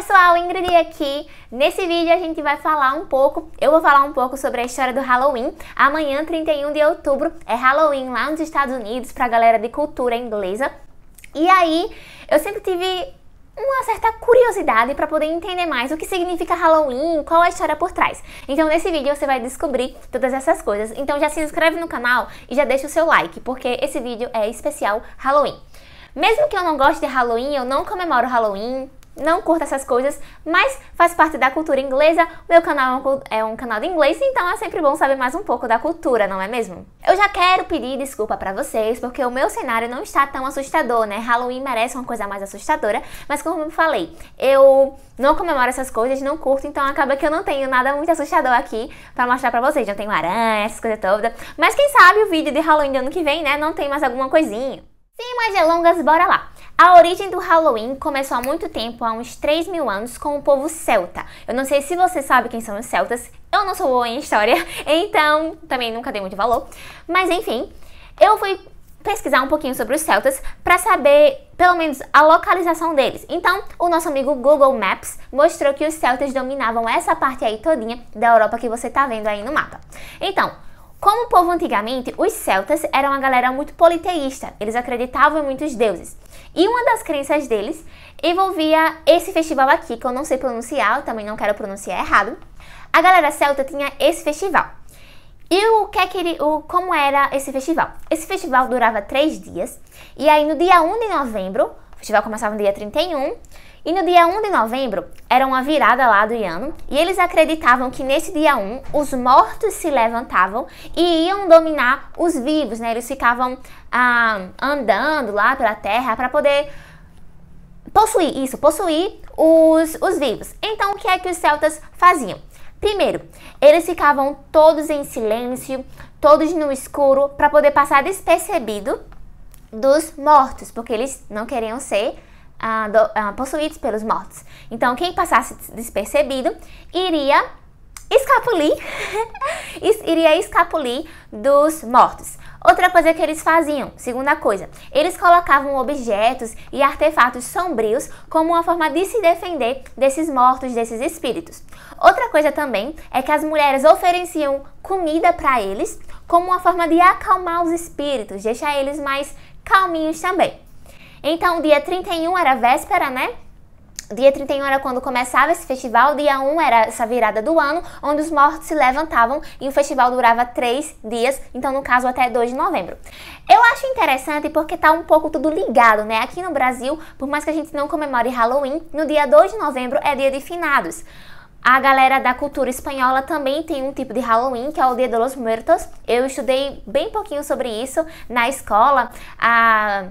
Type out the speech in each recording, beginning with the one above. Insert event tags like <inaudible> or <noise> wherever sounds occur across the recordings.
pessoal, Ingrid aqui. Nesse vídeo a gente vai falar um pouco, eu vou falar um pouco sobre a história do Halloween. Amanhã, 31 de outubro, é Halloween lá nos Estados Unidos pra galera de cultura inglesa. E aí, eu sempre tive uma certa curiosidade para poder entender mais o que significa Halloween, qual é a história por trás. Então nesse vídeo você vai descobrir todas essas coisas. Então já se inscreve no canal e já deixa o seu like, porque esse vídeo é especial Halloween. Mesmo que eu não goste de Halloween, eu não comemoro Halloween, não curto essas coisas, mas faz parte da cultura inglesa. Meu canal é, é um, canal de inglês, então é sempre bom saber mais um pouco da cultura, não é mesmo? Eu já quero pedir desculpa para vocês, porque o meu cenário não está tão assustador, né? Halloween merece uma coisa mais assustadora, mas como eu falei, eu não comemoro essas coisas, não curto, então acaba que eu não tenho nada muito assustador aqui para mostrar para vocês. Não tenho aranha, essas coisas todas. Mas quem sabe o vídeo de Halloween do ano que vem, né? Não tem mais alguma coisinha. Sem mais delongas, bora lá! A origem do Halloween começou há muito tempo, há uns 3 mil anos, com o povo celta. Eu não sei se você sabe quem são os celtas, eu não sou boa em história, <laughs> então também nunca dei muito valor. Mas enfim, eu fui pesquisar um pouquinho sobre os celtas para saber pelo menos a localização deles. Então, o nosso amigo Google Maps mostrou que os celtas dominavam essa parte aí todinha da Europa que você tá vendo aí no mapa. Então, como o povo antigamente, os celtas eram uma galera muito politeísta. Eles acreditavam em muitos deuses. E uma das crenças deles envolvia esse festival aqui, que eu não sei pronunciar, eu também não quero pronunciar errado. A galera celta tinha esse festival. E o que, é que ele, o, como era esse festival? Esse festival durava três dias, e aí no dia 1 de novembro, o festival começava no dia 31, e no dia 1 de novembro, era uma virada lá do ano, e eles acreditavam que nesse dia 1 os mortos se levantavam e iam dominar os vivos, né? Eles ficavam ah, andando lá pela terra para poder possuir isso, possuir os, os vivos. Então, o que é que os celtas faziam? Primeiro, eles ficavam todos em silêncio, todos no escuro, para poder passar despercebido dos mortos, porque eles não queriam ser ah, do, ah, possuídos pelos mortos. Então, quem passasse despercebido iria escapulir, <laughs> iria escapulir dos mortos. Outra coisa que eles faziam, segunda coisa, eles colocavam objetos e artefatos sombrios como uma forma de se defender desses mortos, desses espíritos. Outra coisa também é que as mulheres ofereciam comida para eles como uma forma de acalmar os espíritos, deixar eles mais calminhos também. Então, dia 31 era véspera, né? Dia 31 era quando começava esse festival, dia 1 era essa virada do ano, onde os mortos se levantavam e o festival durava três dias, então no caso até 2 de novembro. Eu acho interessante porque tá um pouco tudo ligado, né? Aqui no Brasil, por mais que a gente não comemore Halloween, no dia 2 de novembro é dia de finados. A galera da cultura espanhola também tem um tipo de Halloween, que é o Dia de los Muertos. Eu estudei bem pouquinho sobre isso na escola. A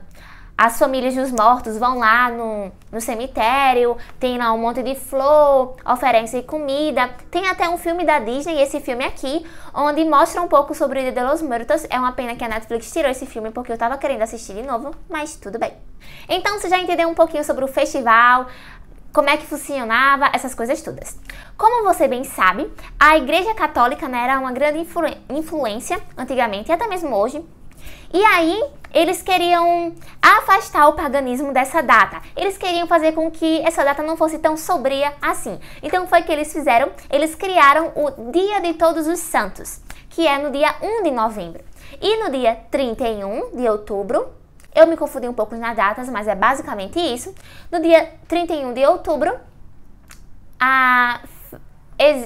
as famílias dos mortos vão lá no, no cemitério, tem lá um monte de flor, oferecem comida. Tem até um filme da Disney, esse filme aqui, onde mostra um pouco sobre o Dia de los Muertos. É uma pena que a Netflix tirou esse filme porque eu tava querendo assistir de novo, mas tudo bem. Então você já entendeu um pouquinho sobre o festival, como é que funcionava, essas coisas todas. Como você bem sabe, a Igreja Católica né, era uma grande influ influência antigamente e até mesmo hoje e aí, eles queriam afastar o paganismo dessa data. Eles queriam fazer com que essa data não fosse tão sobria assim. Então foi que eles fizeram, eles criaram o Dia de Todos os Santos, que é no dia 1 de novembro. E no dia 31 de outubro, eu me confundi um pouco nas datas, mas é basicamente isso. No dia 31 de outubro, a,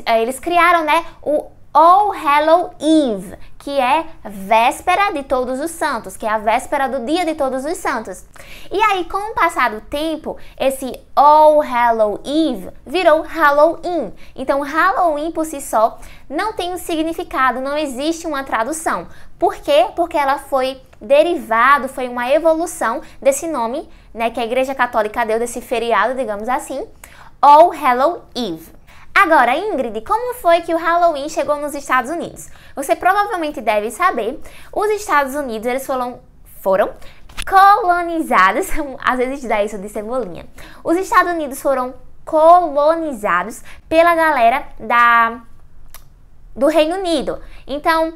eles criaram, né, o All Halloween, Eve, que é véspera de Todos os Santos, que é a véspera do dia de Todos os Santos. E aí, com o passar do tempo, esse All Hallow Eve virou Halloween. Então, Halloween por si só não tem um significado, não existe uma tradução. Por quê? Porque ela foi derivado, foi uma evolução desse nome, né, que a Igreja Católica deu desse feriado, digamos assim, All Hallow Eve. Agora, Ingrid, como foi que o Halloween chegou nos Estados Unidos? Você provavelmente deve saber, os Estados Unidos eles foram, foram colonizados, <laughs> às vezes dá isso de cebolinha. Os Estados Unidos foram colonizados pela galera da do Reino Unido. Então,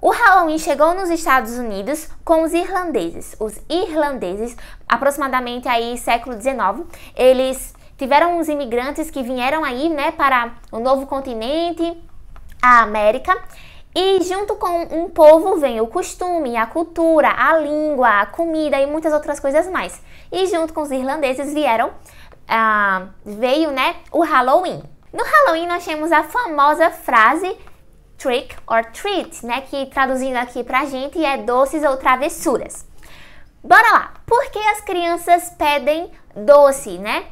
o Halloween chegou nos Estados Unidos com os irlandeses. Os irlandeses, aproximadamente aí século XIX, eles tiveram uns imigrantes que vieram aí, né, para o novo continente, a América. E junto com um povo vem o costume, a cultura, a língua, a comida e muitas outras coisas mais. E junto com os irlandeses vieram, ah, veio, né, o Halloween. No Halloween nós temos a famosa frase trick or treat, né, que traduzindo aqui pra gente é doces ou travessuras. Bora lá. Por que as crianças pedem doce, né?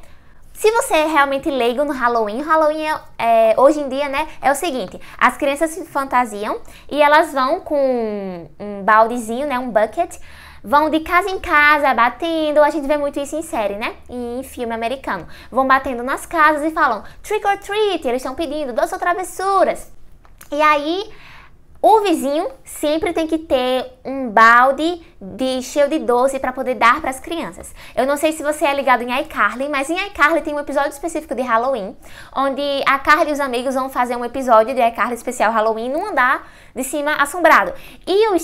Se você é realmente leigo no Halloween, Halloween é, é, hoje em dia, né, é o seguinte: as crianças se fantasiam e elas vão com um, baldezinho, né, um bucket, vão de casa em casa batendo. A gente vê muito isso em série, né? E em filme americano. Vão batendo nas casas e falam trick or treat. Eles estão pedindo doce ou travessuras. E aí o vizinho sempre tem que ter um balde de cheio de doce para poder dar para as crianças. Eu não sei se você é ligado em iCarly, mas em iCarly tem um episódio específico de Halloween, onde a Carly e os amigos vão fazer um episódio de iCarly especial Halloween num andar de cima assombrado. E o,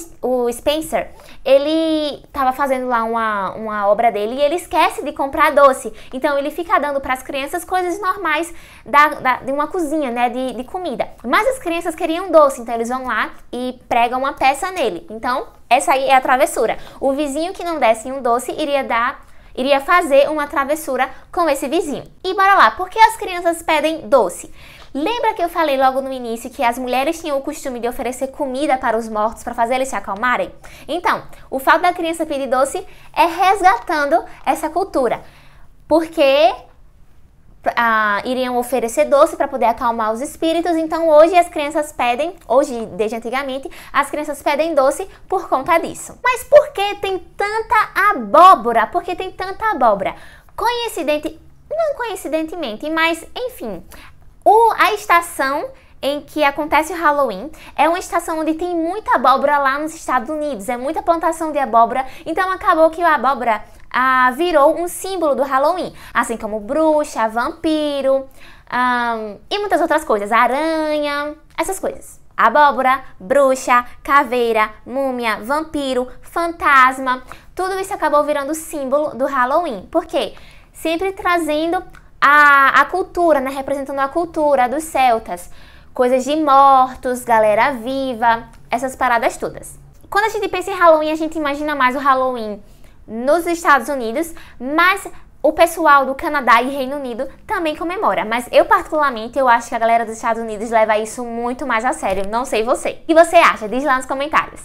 o Spencer, ele tava fazendo lá uma, uma obra dele e ele esquece de comprar doce. Então ele fica dando para as crianças coisas normais da, da, de uma cozinha, né? De, de comida. Mas as crianças queriam doce, então eles vão lá e pregam uma peça nele. Então, essa aí é a travessura. O vizinho que não desse um doce iria dar iria fazer uma travessura com esse vizinho. E bora lá, por que as crianças pedem doce? Lembra que eu falei logo no início que as mulheres tinham o costume de oferecer comida para os mortos para fazer eles se acalmarem? Então, o fato da criança pedir doce é resgatando essa cultura. Porque ah, iriam oferecer doce para poder acalmar os espíritos. Então hoje as crianças pedem, hoje desde antigamente, as crianças pedem doce por conta disso. Mas por que tem tanta abóbora? Por que tem tanta abóbora? Coincidente, não coincidentemente, mas enfim, o, a estação em que acontece o Halloween é uma estação onde tem muita abóbora lá nos Estados Unidos, é muita plantação de abóbora, então acabou que a abóbora ah, virou um símbolo do Halloween, assim como bruxa, vampiro ah, e muitas outras coisas, aranha, essas coisas. Abóbora, bruxa, caveira, múmia, vampiro, fantasma, tudo isso acabou virando símbolo do Halloween, porque sempre trazendo a, a cultura, né? Representando a cultura dos celtas. Coisas de mortos, galera viva, essas paradas todas. Quando a gente pensa em Halloween, a gente imagina mais o Halloween nos Estados Unidos, mas o pessoal do Canadá e Reino Unido também comemora, mas eu particularmente eu acho que a galera dos Estados Unidos leva isso muito mais a sério, não sei você. O que você acha? Diz lá nos comentários.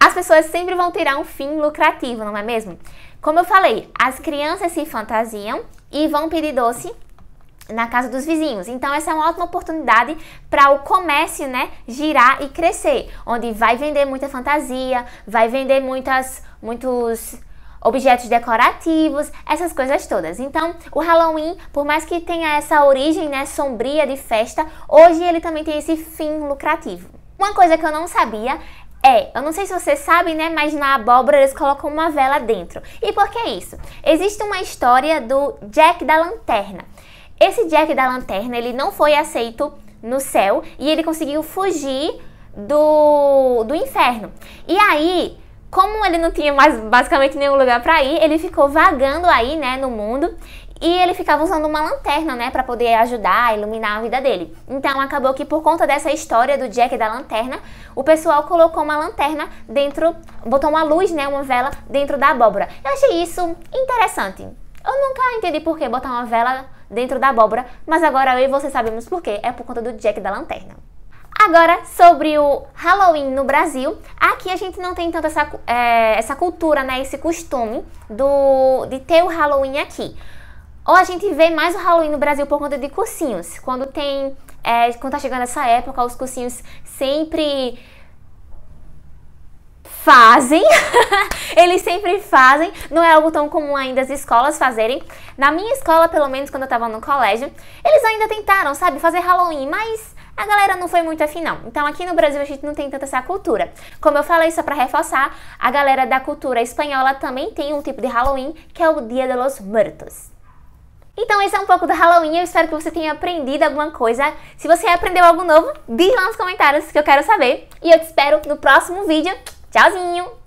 As pessoas sempre vão tirar um fim lucrativo, não é mesmo? Como eu falei, as crianças se fantasiam e vão pedir doce na casa dos vizinhos. Então essa é uma ótima oportunidade para o comércio, né, girar e crescer, onde vai vender muita fantasia, vai vender muitas muitos objetos decorativos, essas coisas todas. Então, o Halloween, por mais que tenha essa origem, né, sombria de festa, hoje ele também tem esse fim lucrativo. Uma coisa que eu não sabia é, eu não sei se vocês sabem, né? Mas na abóbora eles colocam uma vela dentro. E por que isso? Existe uma história do Jack da Lanterna. Esse Jack da Lanterna, ele não foi aceito no céu e ele conseguiu fugir do, do inferno. E aí, como ele não tinha mais basicamente nenhum lugar para ir, ele ficou vagando aí, né, no mundo. E ele ficava usando uma lanterna, né, para poder ajudar a iluminar a vida dele. Então acabou que por conta dessa história do Jack e da lanterna, o pessoal colocou uma lanterna dentro, botou uma luz, né, uma vela dentro da abóbora. Eu achei isso interessante. Eu nunca entendi por que botar uma vela dentro da abóbora, mas agora eu e você sabemos por quê. É por conta do Jack e da lanterna. Agora, sobre o Halloween no Brasil, aqui a gente não tem tanto essa, é, essa cultura, né, esse costume do, de ter o Halloween aqui. Ou a gente vê mais o Halloween no Brasil por conta de cursinhos. Quando tem. É, quando tá chegando essa época, os cursinhos sempre fazem, <laughs> eles sempre fazem, não é algo tão comum ainda as escolas fazerem. Na minha escola, pelo menos quando eu tava no colégio, eles ainda tentaram, sabe, fazer Halloween, mas a galera não foi muito afim não. Então aqui no Brasil a gente não tem tanta essa cultura. Como eu falei, só para reforçar, a galera da cultura espanhola também tem um tipo de Halloween, que é o Dia de los Muertos. Então esse é um pouco do Halloween, eu espero que você tenha aprendido alguma coisa. Se você aprendeu algo novo, diz lá nos comentários que eu quero saber. E eu te espero no próximo vídeo. Tchauzinho!